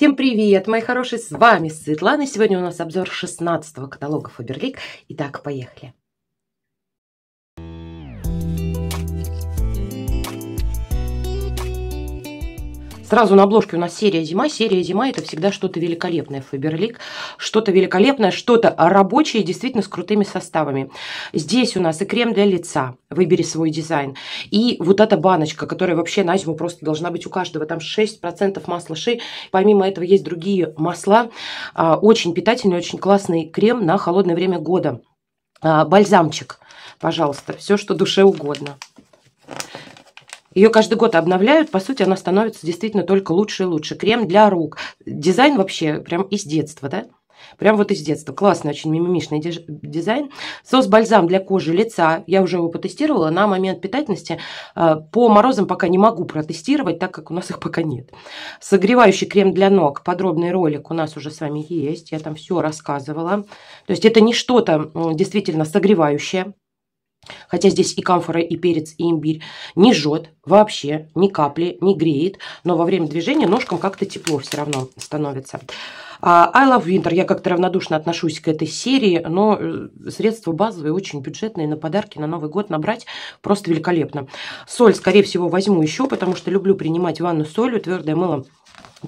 Всем привет, мои хорошие, с вами Светлана. Сегодня у нас обзор 16 каталога Фаберлик. Итак, поехали. Сразу на обложке у нас серия «Зима». Серия «Зима» – это всегда что-то великолепное, Фаберлик. Что-то великолепное, что-то рабочее, действительно с крутыми составами. Здесь у нас и крем для лица. Выбери свой дизайн. И вот эта баночка, которая вообще на зиму просто должна быть у каждого. Там 6% масла ши. Помимо этого есть другие масла. А, очень питательный, очень классный крем на холодное время года. А, бальзамчик, пожалуйста, все, что душе угодно. Ее каждый год обновляют, по сути, она становится действительно только лучше и лучше. Крем для рук. Дизайн вообще прям из детства, да? Прям вот из детства. Классный, очень мимимишный дизайн. Соус-бальзам для кожи лица. Я уже его потестировала. На момент питательности а, по морозам пока не могу протестировать, так как у нас их пока нет. Согревающий крем для ног. Подробный ролик у нас уже с вами есть. Я там все рассказывала. То есть это не что-то действительно согревающее. Хотя здесь и камфора, и перец, и имбирь не жжет вообще, ни капли, не греет. Но во время движения ножкам как-то тепло все равно становится. А, I Love Winter. Я как-то равнодушно отношусь к этой серии, но э, средства базовые, очень бюджетные, на подарки на Новый год набрать просто великолепно. Соль, скорее всего, возьму еще, потому что люблю принимать ванну солью, твердое мыло –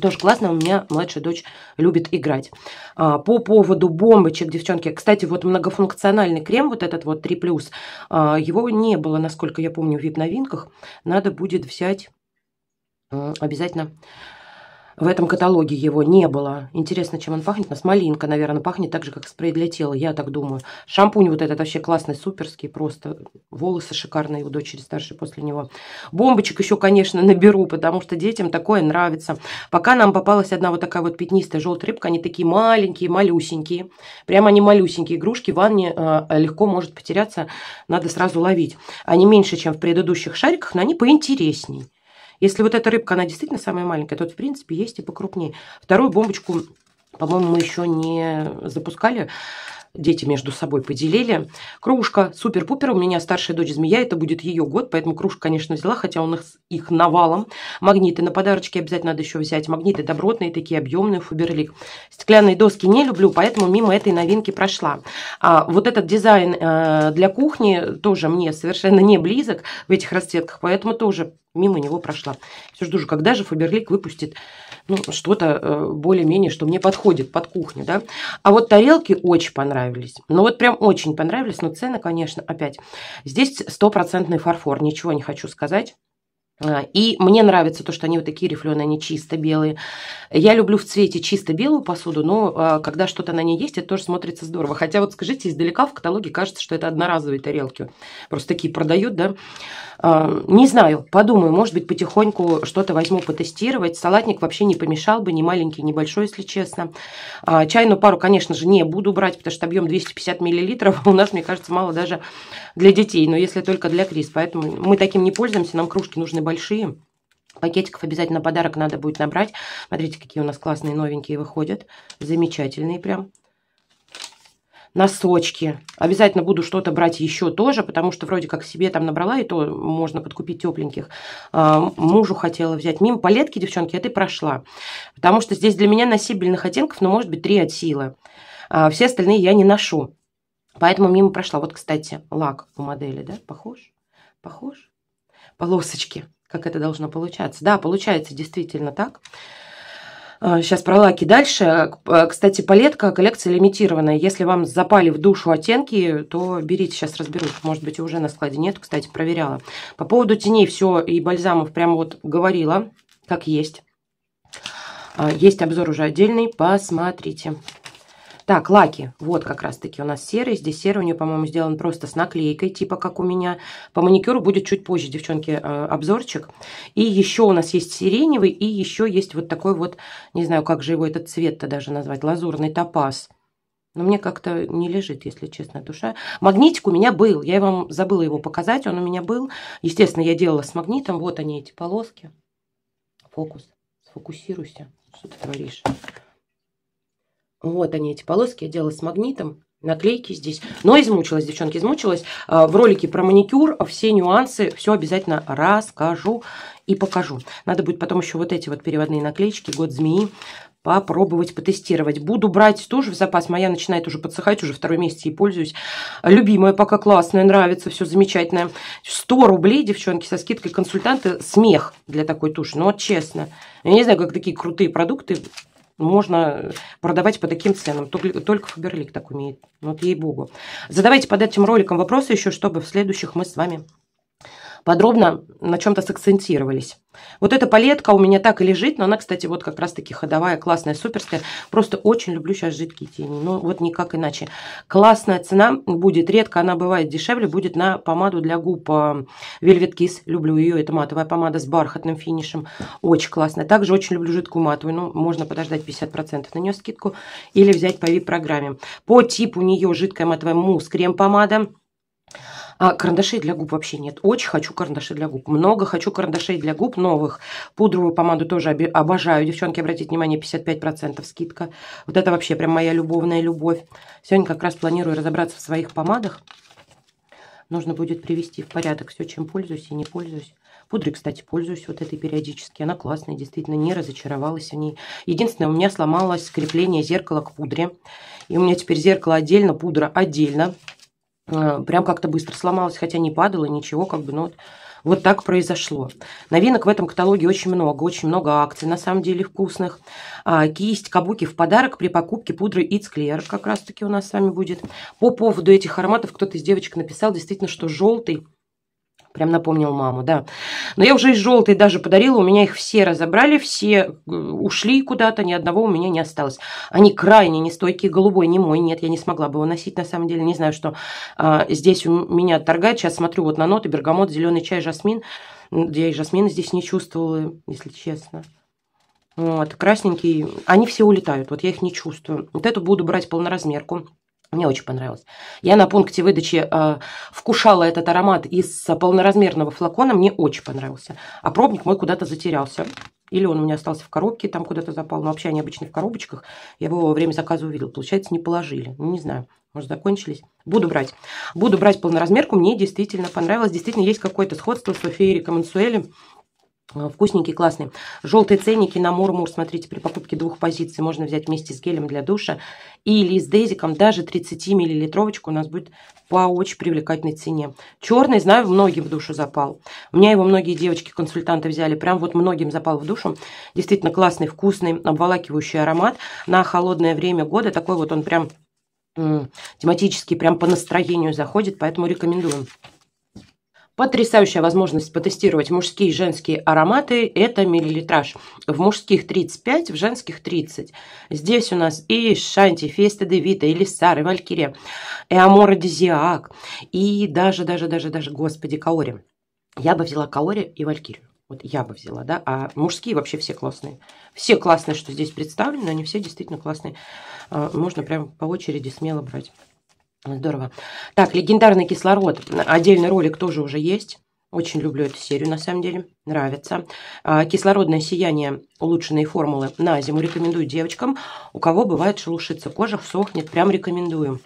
тоже классно, у меня младшая дочь любит играть. А, по поводу бомбочек, девчонки, кстати, вот многофункциональный крем, вот этот вот 3+, а, его не было, насколько я помню, в VIP новинках Надо будет взять обязательно в этом каталоге его не было. Интересно, чем он пахнет. У нас малинка, наверное, пахнет так же, как спрей для тела. Я так думаю. Шампунь вот этот вообще классный, суперский. Просто волосы шикарные у дочери старшей после него. Бомбочек еще, конечно, наберу, потому что детям такое нравится. Пока нам попалась одна вот такая вот пятнистая желтая рыбка. Они такие маленькие, малюсенькие. Прямо они малюсенькие игрушки. В ванне э, легко может потеряться. Надо сразу ловить. Они меньше, чем в предыдущих шариках, но они поинтересней. Если вот эта рыбка, она действительно самая маленькая, то, в принципе, есть и покрупнее. Вторую бомбочку, по-моему, мы еще не запускали дети между собой поделили. Кружка, супер-пупер, у меня старшая дочь змея, это будет ее год, поэтому кружку, конечно, взяла, хотя он их, их навалом. Магниты на подарочки обязательно надо еще взять. Магниты добротные, такие объемные, фуберлик. Стеклянные доски не люблю, поэтому мимо этой новинки прошла. А, вот этот дизайн э, для кухни тоже мне совершенно не близок в этих расцветках, поэтому тоже мимо него прошла. Все жду же, когда же фуберлик выпустит ну, что-то э, более-менее, что мне подходит под кухню. Да? А вот тарелки очень понравились понравились. Ну вот прям очень понравились, но цены, конечно, опять. Здесь стопроцентный фарфор, ничего не хочу сказать. А, и мне нравится то, что они вот такие рифленые, они чисто белые. Я люблю в цвете чисто белую посуду, но а, когда что-то на ней есть, это тоже смотрится здорово. Хотя вот скажите, издалека в каталоге кажется, что это одноразовые тарелки. Просто такие продают, да? А, не знаю, подумаю, может быть, потихоньку что-то возьму потестировать. Салатник вообще не помешал бы, ни маленький, ни большой, если честно. Чайную пару, конечно же, не буду брать, потому что объем 250 миллилитров у нас, мне кажется, мало даже для детей, но если только для Крис. Поэтому мы таким не пользуемся, нам кружки нужны большие большие. Пакетиков обязательно подарок надо будет набрать. Смотрите, какие у нас классные новенькие выходят. Замечательные прям. Носочки. Обязательно буду что-то брать еще тоже, потому что вроде как себе там набрала, и то можно подкупить тепленьких. А, мужу хотела взять. Мимо палетки, девчонки, это и прошла. Потому что здесь для меня носибельных оттенков, ну, может быть, три от силы. А, все остальные я не ношу. Поэтому мимо прошла. Вот, кстати, лак у модели, да, похож? Похож? Полосочки как это должно получаться. Да, получается действительно так. Сейчас а, про лаки дальше. А, кстати, палетка, коллекция лимитированная. Если вам запали в душу оттенки, то берите, сейчас разберусь. Может быть, уже на складе нет, кстати, проверяла. По поводу теней все и бальзамов прям вот говорила, как есть. А, есть обзор уже отдельный, посмотрите. Так, лаки. Вот как раз-таки у нас серый. Здесь серый у нее, по-моему, сделан просто с наклейкой, типа как у меня. По маникюру будет чуть позже, девчонки, э, обзорчик. И еще у нас есть сиреневый, и еще есть вот такой вот, не знаю, как же его этот цвет-то даже назвать, лазурный топаз. Но мне как-то не лежит, если честно, душа. Магнитик у меня был. Я вам забыла его показать. Он у меня был. Естественно, я делала с магнитом. Вот они, эти полоски. Фокус. Сфокусируйся. Что ты творишь? Вот они, эти полоски. Я делала с магнитом. Наклейки здесь. Но измучилась, девчонки, измучилась. А, в ролике про маникюр а, все нюансы, все обязательно расскажу и покажу. Надо будет потом еще вот эти вот переводные наклеечки «Год змеи» попробовать потестировать. Буду брать тоже в запас. Моя начинает уже подсыхать, уже второй месяц и пользуюсь. Любимая пока классная, нравится, все замечательное. 100 рублей, девчонки, со скидкой консультанты. Смех для такой туши, но ну, честно. Я не знаю, как такие крутые продукты можно э, продавать по таким ценам. Только только Фаберлик так умеет. Вот ей-богу. Задавайте под этим роликом вопросы еще, чтобы в следующих мы с вами подробно на чем-то сакцентировались. Вот эта палетка у меня так и лежит, но она, кстати, вот как раз-таки ходовая, классная, суперская. Просто очень люблю сейчас жидкие тени, ну вот никак иначе. Классная цена будет, редко она бывает дешевле, будет на помаду для губ а, Velvet Kiss. Люблю ее, это матовая помада с бархатным финишем, очень классная. Также очень люблю жидкую матовую, ну, можно подождать 50% на нее скидку или взять по VIP-программе. По типу нее жидкая матовая мусс крем-помада. А, карандашей для губ вообще нет. Очень хочу карандаши для губ. Много хочу карандашей для губ новых. Пудровую помаду тоже обожаю. Девчонки, обратите внимание, 55% скидка. Вот это вообще прям моя любовная любовь. Сегодня как раз планирую разобраться в своих помадах. Нужно будет привести в порядок все, чем пользуюсь и не пользуюсь. Пудрой, кстати, пользуюсь вот этой периодически. Она классная, действительно, не разочаровалась в ней. Единственное, у меня сломалось скрепление зеркала к пудре. И у меня теперь зеркало отдельно, пудра отдельно. А, прям как-то быстро сломалась, хотя не падала, ничего, как бы, но ну вот, вот так произошло. Новинок в этом каталоге очень много, очень много акций, на самом деле, вкусных. А, кисть кабуки в подарок при покупке пудры It's Clear, как раз-таки у нас с вами будет. По поводу этих ароматов кто-то из девочек написал, действительно, что желтый Прям напомнил маму, да. Но я уже из желтой даже подарила, у меня их все разобрали, все э, ушли куда-то, ни одного у меня не осталось. Они крайне нестойкие, голубой, не мой, нет, я не смогла бы его носить, на самом деле, не знаю, что а, здесь у меня торгает. Сейчас смотрю вот на ноты, бергамот, зеленый чай, жасмин. Я и жасмина здесь не чувствовала, если честно. Вот, красненькие, Они все улетают, вот я их не чувствую. Вот эту буду брать полноразмерку. Мне очень понравилось. Я на пункте выдачи э, вкушала этот аромат из полноразмерного флакона. Мне очень понравился. А пробник мой куда-то затерялся. Или он у меня остался в коробке, там куда-то запал. Но вообще они обычно в коробочках. Я его во время заказа увидела. Получается, не положили. Ну, не знаю. Может, закончились. Буду брать. Буду брать полноразмерку. Мне действительно понравилось. Действительно, есть какое-то сходство с Софией Рекомансуэлем. Э, вкусненький, классный. Желтые ценники на Мурмур, смотрите, при покупке двух позиций можно взять вместе с гелем для душа или с дезиком. Даже 30-миллилитровочку у нас будет по очень привлекательной цене. Черный, знаю, многим в душу запал. У меня его многие девочки-консультанты взяли. Прям вот многим запал в душу. Действительно классный, вкусный, обволакивающий аромат. На холодное время года такой вот он прям тематический прям по настроению заходит. Поэтому рекомендую. Потрясающая возможность потестировать мужские и женские ароматы – это миллилитраж. В мужских 35, в женских 30. Здесь у нас и Шанти, Феста де Вита, и Лиссар, и Валькирия, и Амородизиак, и даже, даже, даже, даже, господи, Каори. Я бы взяла Каори и Валькирию. Вот я бы взяла, да, а мужские вообще все классные. Все классные, что здесь представлены, они все действительно классные. А, можно прям по очереди смело брать. Здорово. Так, легендарный кислород. Отдельный ролик тоже уже есть. Очень люблю эту серию, на самом деле. Нравится. А, кислородное сияние, улучшенные формулы на зиму рекомендую девочкам. У кого бывает шелушится кожа, сохнет, прям рекомендую.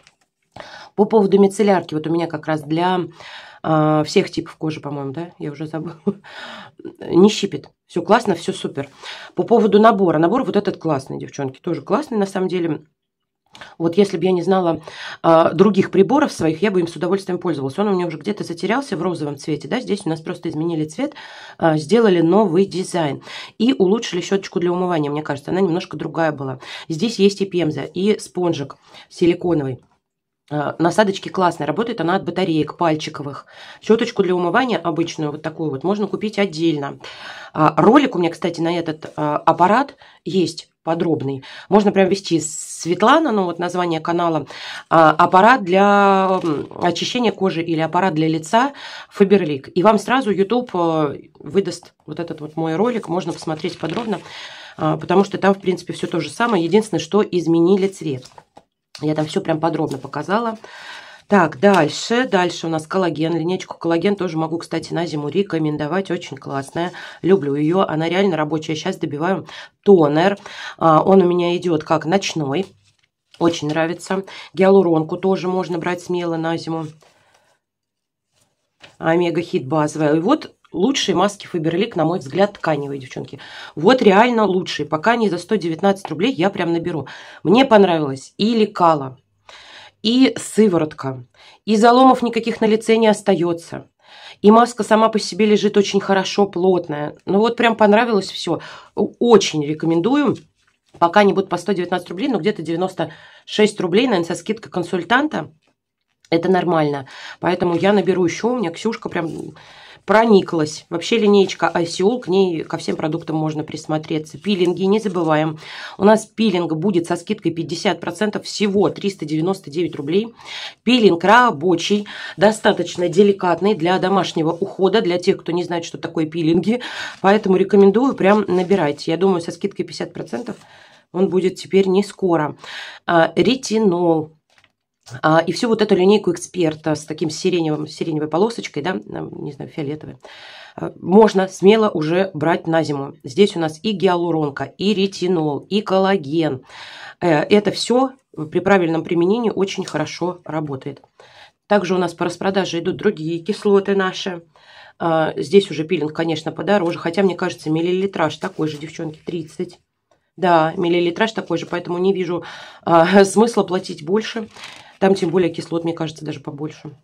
По поводу мицеллярки, вот у меня как раз для а, всех типов кожи, по-моему, да, я уже забыла, не щипит, Все классно, все супер. По поводу набора. Набор вот этот классный, девчонки, тоже классный на самом деле. Вот если бы я не знала а, других приборов своих, я бы им с удовольствием пользовалась. Он у меня уже где-то затерялся в розовом цвете, да, здесь у нас просто изменили цвет, а, сделали новый дизайн и улучшили щеточку для умывания, мне кажется, она немножко другая была. Здесь есть и пемза, и спонжик силиконовый. А, насадочки классные, работает она от батареек пальчиковых. Щеточку для умывания обычную, вот такую вот, можно купить отдельно. А, ролик у меня, кстати, на этот а, аппарат есть подробный. Можно прям вести Светлана, ну вот название канала, а, аппарат для очищения кожи или аппарат для лица Фаберлик. И вам сразу YouTube э, выдаст вот этот вот мой ролик, можно посмотреть подробно, а, потому что там, в принципе, все то же самое. Единственное, что изменили цвет. Я там все прям подробно показала. Так, дальше. Дальше у нас коллаген. Линейку коллаген тоже могу, кстати, на зиму рекомендовать. Очень классная. Люблю ее. Она реально рабочая. Сейчас добиваю тонер. А, он у меня идет как ночной. Очень нравится. Гиалуронку тоже можно брать смело на зиму. Омега-хит базовая. И вот лучшие маски Фаберлик, на мой взгляд, тканевые, девчонки. Вот реально лучшие. Пока не за 119 рублей, я прям наберу. Мне понравилось и лекала и сыворотка, и заломов никаких на лице не остается. И маска сама по себе лежит очень хорошо, плотная. Ну вот прям понравилось все. Очень рекомендую. Пока не будут по 119 рублей, но где-то 96 рублей, наверное, со скидкой консультанта. Это нормально. Поэтому я наберу еще. У меня Ксюшка прям прониклась. Вообще линеечка Осел, к ней ко всем продуктам можно присмотреться. Пилинги не забываем. У нас пилинг будет со скидкой 50% всего 399 рублей. Пилинг рабочий, достаточно деликатный для домашнего ухода, для тех, кто не знает, что такое пилинги. Поэтому рекомендую, прям набирать Я думаю, со скидкой 50% он будет теперь не скоро. А, ретинол а, и всю вот эту линейку эксперта с таким сиреневым, сиреневой полосочкой, да, не знаю, фиолетовой, а, можно смело уже брать на зиму. Здесь у нас и гиалуронка, и ретинол, и коллаген. Э, это все при правильном применении очень хорошо работает. Также у нас по распродаже идут другие кислоты наши. А, здесь уже пилинг, конечно, подороже, хотя, мне кажется, миллилитраж такой же, девчонки, 30. Да, миллилитраж такой же, поэтому не вижу смысла платить больше. Там тем более кислот, мне кажется, даже побольше.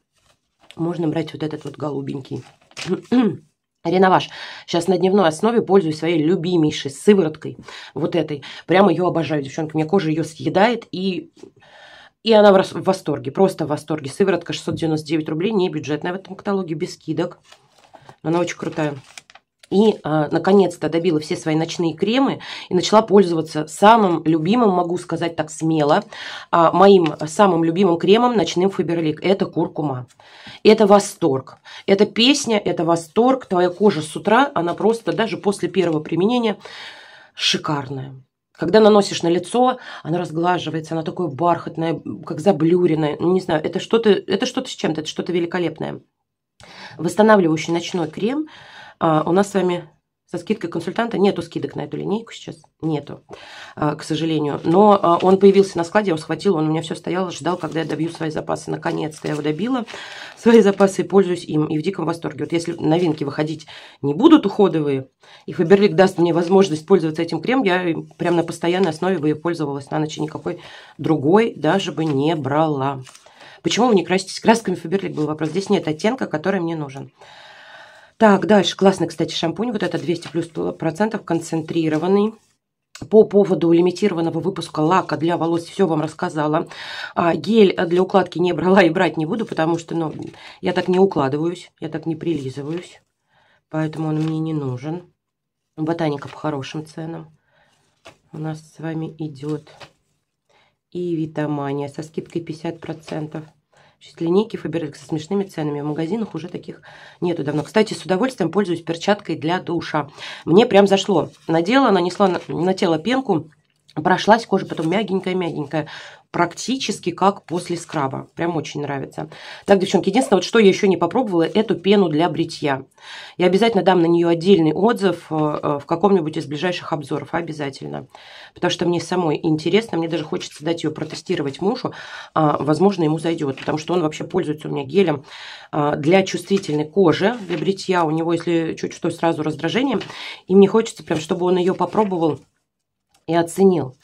Можно брать вот этот вот голубенький. Реноваж. Сейчас на дневной основе пользуюсь своей любимейшей сывороткой. Вот этой. Прямо ее обожаю, девчонки. У кожа ее съедает и... И она в восторге, просто в восторге. Сыворотка 699 рублей, не бюджетная в этом каталоге, без скидок. но Она очень крутая и, э, наконец-то, добила все свои ночные кремы и начала пользоваться самым любимым, могу сказать так смело, э, моим самым любимым кремом ночным Фаберлик. Это куркума. Это восторг. Это песня, это восторг. Твоя кожа с утра, она просто даже после первого применения шикарная. Когда наносишь на лицо, она разглаживается, она такое бархатное, как заблюренное. Ну, не знаю, это что-то, это что-то с чем-то, это что-то великолепное. Восстанавливающий ночной крем – а, у нас с вами со скидкой консультанта нету скидок на эту линейку сейчас, нету, а, к сожалению. Но а, он появился на складе, я его схватила, он у меня все стоял, ждал, когда я добью свои запасы. Наконец-то я его добила, свои запасы, и пользуюсь им, и в диком восторге. Вот если новинки выходить не будут уходовые, и Фаберлик даст мне возможность пользоваться этим крем, я прям на постоянной основе бы и пользовалась на ночь, и никакой другой даже бы не брала. Почему вы не краситесь красками Фаберлик был вопрос? Здесь нет оттенка, который мне нужен. Так, дальше. Классный, кстати, шампунь. Вот это 200 плюс процентов концентрированный. По поводу лимитированного выпуска лака для волос все вам рассказала. А, гель для укладки не брала и брать не буду, потому что ну, я так не укладываюсь, я так не прилизываюсь. Поэтому он мне не нужен. Ботаника по хорошим ценам у нас с вами идет. И витамания со скидкой 50% есть линейки Фаберлик со смешными ценами. В магазинах уже таких нету давно. Кстати, с удовольствием пользуюсь перчаткой для душа. Мне прям зашло. Надела, нанесла на, на тело пенку прошлась, кожа потом мягенькая-мягенькая практически как после скраба. Прям очень нравится. Так, девчонки, единственное, вот что я еще не попробовала, эту пену для бритья. Я обязательно дам на нее отдельный отзыв э, э, в каком-нибудь из ближайших обзоров, обязательно. Потому что мне самой интересно, мне даже хочется дать ее протестировать мужу. А, возможно, ему зайдет, потому что он вообще пользуется у меня гелем а, для чувствительной кожи, для бритья. У него, если чуть что, сразу раздражение. И мне хочется прям, чтобы он ее попробовал и оценил.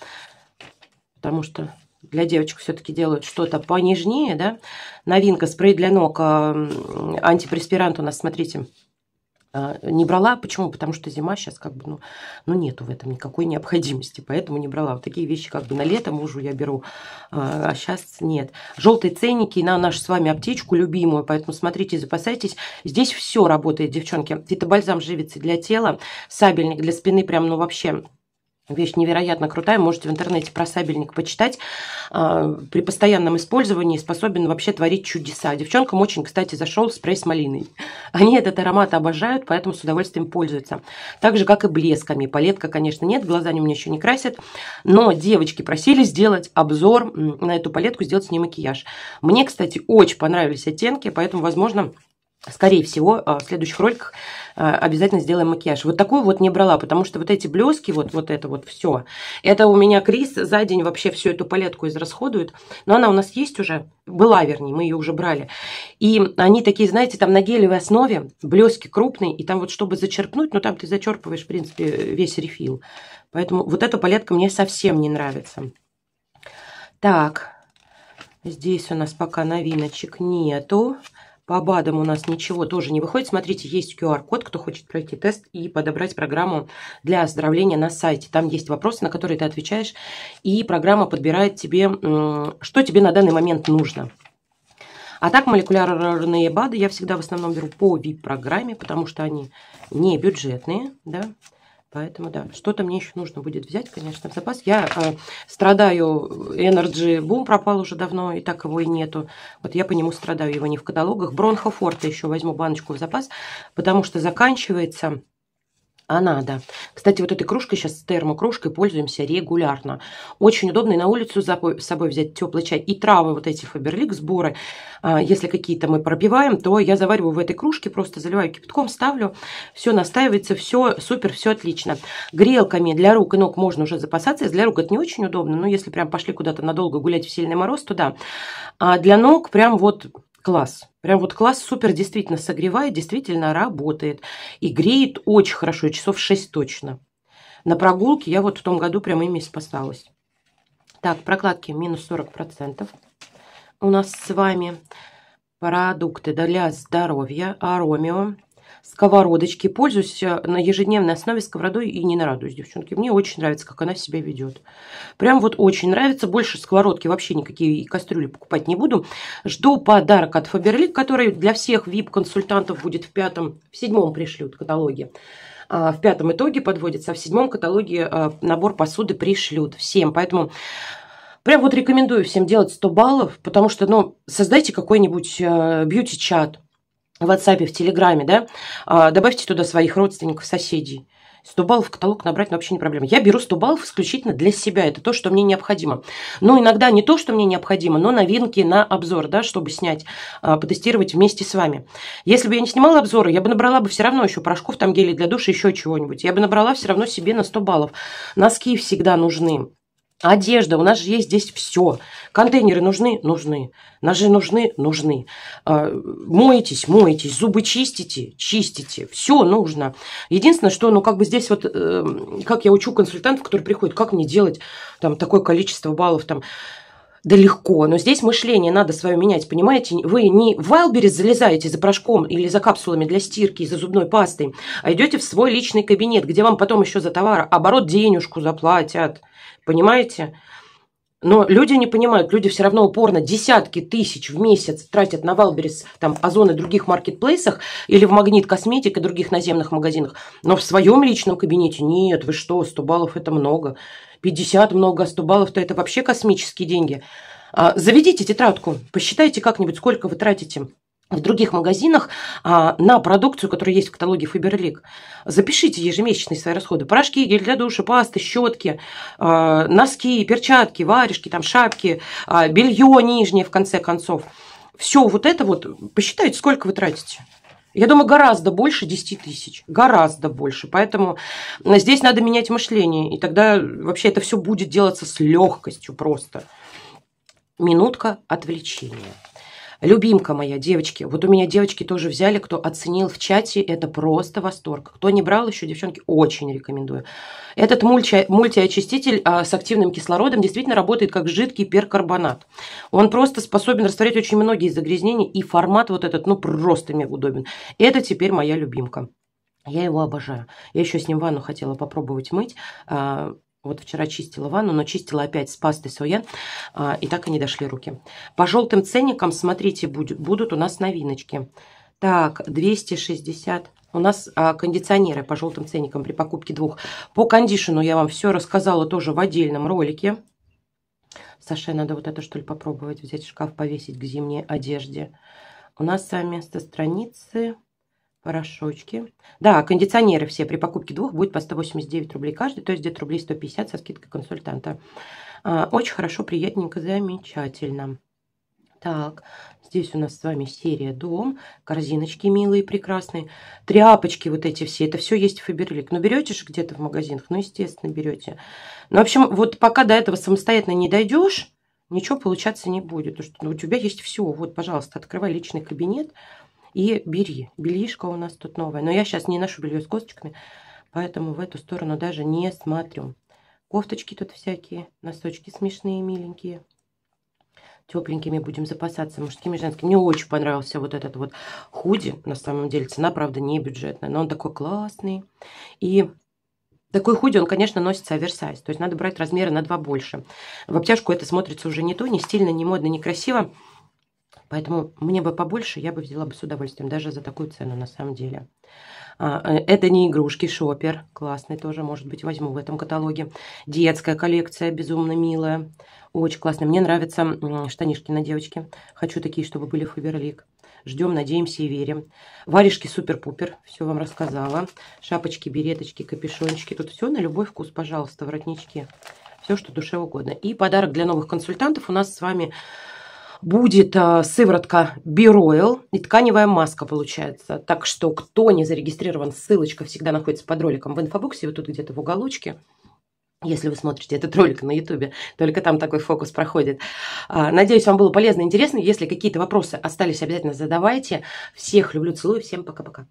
Потому что для девочек все-таки делают что-то понежнее, да. Новинка, спрей для ног, э, антипреспирант у нас, смотрите, э, не брала. Почему? Потому что зима сейчас как бы, ну, ну, нету в этом никакой необходимости, поэтому не брала. Вот такие вещи как бы на лето мужу я беру, э, а сейчас нет. Желтые ценники на нашу с вами аптечку любимую, поэтому смотрите, запасайтесь. Здесь все работает, девчонки. бальзам живицы для тела, сабельник для спины прям, ну, вообще Вещь невероятно крутая, можете в интернете про сабельник почитать. А, при постоянном использовании способен вообще творить чудеса. Девчонкам очень, кстати, зашел спрей с малиной. Они этот аромат обожают, поэтому с удовольствием пользуются. Так же, как и блесками. Палетка, конечно, нет, глаза они мне еще не красят. Но девочки просили сделать обзор на эту палетку, сделать с ней макияж. Мне, кстати, очень понравились оттенки, поэтому, возможно, Скорее всего, а, в следующих роликах а, обязательно сделаем макияж. Вот такую вот не брала, потому что вот эти блески, вот, вот это вот все. Это у меня Крис за день вообще всю эту палетку израсходует. Но она у нас есть уже, была вернее, мы ее уже брали. И они такие, знаете, там на гелевой основе, блески крупные, и там вот чтобы зачерпнуть, ну там ты зачерпываешь, в принципе, весь рефил. Поэтому вот эта палетка мне совсем не нравится. Так, здесь у нас пока новиночек нету. Нету. По БАДам у нас ничего тоже не выходит. Смотрите, есть QR-код, кто хочет пройти тест и подобрать программу для оздоровления на сайте. Там есть вопросы, на которые ты отвечаешь, и программа подбирает тебе, что тебе на данный момент нужно. А так молекулярные БАДы я всегда в основном беру по VIP-программе, потому что они не бюджетные, да, Поэтому да, что-то мне еще нужно будет взять, конечно, в запас. Я э, страдаю, Energy Boom пропал уже давно, и так его и нету. Вот я по нему страдаю, его не в каталогах. Бронхофорта еще возьму баночку в запас, потому что заканчивается а надо. Кстати, вот этой кружкой сейчас, термокружкой, пользуемся регулярно. Очень удобно и на улицу с собой взять теплый чай. И травы вот эти Фаберлик, сборы, а, если какие-то мы пробиваем, то я завариваю в этой кружке, просто заливаю кипятком, ставлю, все настаивается, все супер, все отлично. Грелками для рук и ног можно уже запасаться. Для рук это не очень удобно, но если прям пошли куда-то надолго гулять в сильный мороз, то да. А для ног прям вот класс. Прям вот класс супер действительно согревает, действительно работает. И греет очень хорошо, часов 6 точно. На прогулке я вот в том году прям ими спасалась. Так, прокладки минус 40% у нас с вами. Продукты для здоровья. Аромио сковородочки. Пользуюсь э, на ежедневной основе сковородой и не нарадуюсь, девчонки. Мне очень нравится, как она себя ведет. Прям вот очень нравится. Больше сковородки вообще никакие кастрюли покупать не буду. Жду подарок от Faberlic, который для всех VIP-консультантов будет в пятом, в седьмом пришлют каталоге. А, в пятом итоге подводится, а в седьмом каталоге э, набор посуды пришлют всем. Поэтому прям вот рекомендую всем делать 100 баллов, потому что, ну, создайте какой-нибудь бьюти-чат, э, в WhatsApp, в Телеграме, да, а, добавьте туда своих родственников, соседей. 100 баллов в каталог набрать ну, вообще не проблема. Я беру 100 баллов исключительно для себя. Это то, что мне необходимо. Но ну, иногда не то, что мне необходимо, но новинки на обзор, да, чтобы снять, а, потестировать вместе с вами. Если бы я не снимала обзоры, я бы набрала бы все равно еще порошков, там гели для душа, еще чего-нибудь. Я бы набрала все равно себе на 100 баллов. Носки всегда нужны. Одежда, у нас же есть здесь все. Контейнеры нужны? Нужны. Ножи нужны? Нужны. А, Моетесь? Моетесь. Зубы чистите? Чистите. Все нужно. Единственное, что, ну, как бы здесь вот, эм, как я учу консультантов, которые приходят, как мне делать там такое количество баллов, там, да легко, но здесь мышление надо свое менять, понимаете? Вы не в Wildberries залезаете за порошком или за капсулами для стирки за зубной пастой, а идете в свой личный кабинет, где вам потом еще за товар оборот денежку заплатят, понимаете? Но люди не понимают, люди все равно упорно десятки тысяч в месяц тратят на Валберес, там, Озон и других маркетплейсах или в Магнит Косметик и других наземных магазинах. Но в своем личном кабинете нет, вы что, 100 баллов это много. 50 много, а 100 баллов-то это вообще космические деньги. А, заведите тетрадку, посчитайте как-нибудь, сколько вы тратите в других магазинах а, на продукцию, которая есть в каталоге Фаберлик. Запишите ежемесячные свои расходы. Порошки, гель для душа, пасты, щетки, а, носки, перчатки, варежки, там, шапки, а, белье нижнее, в конце концов. Все вот это вот, посчитайте, сколько вы тратите. Я думаю, гораздо больше 10 тысяч. Гораздо больше. Поэтому а, здесь надо менять мышление. И тогда вообще это все будет делаться с легкостью просто. Минутка отвлечения. Любимка моя, девочки. Вот у меня девочки тоже взяли, кто оценил в чате. Это просто восторг. Кто не брал еще, девчонки, очень рекомендую. Этот мульти, мультиочиститель а, с активным кислородом действительно работает как жидкий перкарбонат. Он просто способен растворять очень многие загрязнения. И формат вот этот, ну, просто мне удобен. Это теперь моя любимка. Я его обожаю. Я еще с ним ванну хотела попробовать мыть. А, вот вчера чистила ванну, но чистила опять с пастой соя, а, и так и не дошли руки. По желтым ценникам, смотрите, будет, будут у нас новиночки. Так, 260. У нас а, кондиционеры по желтым ценникам при покупке двух. По кондишену я вам все рассказала тоже в отдельном ролике. Саше надо вот это, что ли, попробовать взять шкаф, повесить к зимней одежде. У нас с вами со страницы Порошочки. Да, кондиционеры все при покупке двух будет по 189 рублей каждый, то есть где-то рублей 150 со скидкой консультанта. А, очень хорошо, приятненько, замечательно. Так, здесь у нас с вами серия «Дом», корзиночки милые, прекрасные, тряпочки вот эти все, это все есть в Фаберлик. Ну, берете же где-то в магазинах, ну, естественно, берете. Ну, в общем, вот пока до этого самостоятельно не дойдешь, ничего получаться не будет, потому что ну, у тебя есть все. Вот, пожалуйста, открывай личный кабинет, и бери. Бельишко у нас тут новое. Но я сейчас не ношу белье с косточками, поэтому в эту сторону даже не смотрю. Кофточки тут всякие, носочки смешные, миленькие. Тепленькими будем запасаться, мужскими и женскими. Мне очень понравился вот этот вот худи. На самом деле цена, правда, не бюджетная, но он такой классный. И такой худи, он, конечно, носится оверсайз. То есть надо брать размеры на два больше. В обтяжку это смотрится уже не то, не стильно, не модно, не красиво. Поэтому мне бы побольше, я бы взяла бы с удовольствием, даже за такую цену на самом деле. А, э, это не игрушки, шопер. Классный тоже, может быть, возьму в этом каталоге. Детская коллекция, безумно милая. Очень классная. Мне нравятся штанишки на девочке. Хочу такие, чтобы были Фаберлик. Ждем, надеемся и верим. Варежки супер-пупер. Все вам рассказала. Шапочки, береточки, капюшончики. Тут все на любой вкус, пожалуйста, воротнички. Все, что душе угодно. И подарок для новых консультантов у нас с вами будет э, сыворотка Биройл и тканевая маска получается. Так что, кто не зарегистрирован, ссылочка всегда находится под роликом в инфобоксе вот тут где-то в уголочке. Если вы смотрите этот ролик на ютубе, только там такой фокус проходит. А, надеюсь, вам было полезно и интересно. Если какие-то вопросы остались, обязательно задавайте. Всех люблю, целую, всем пока-пока.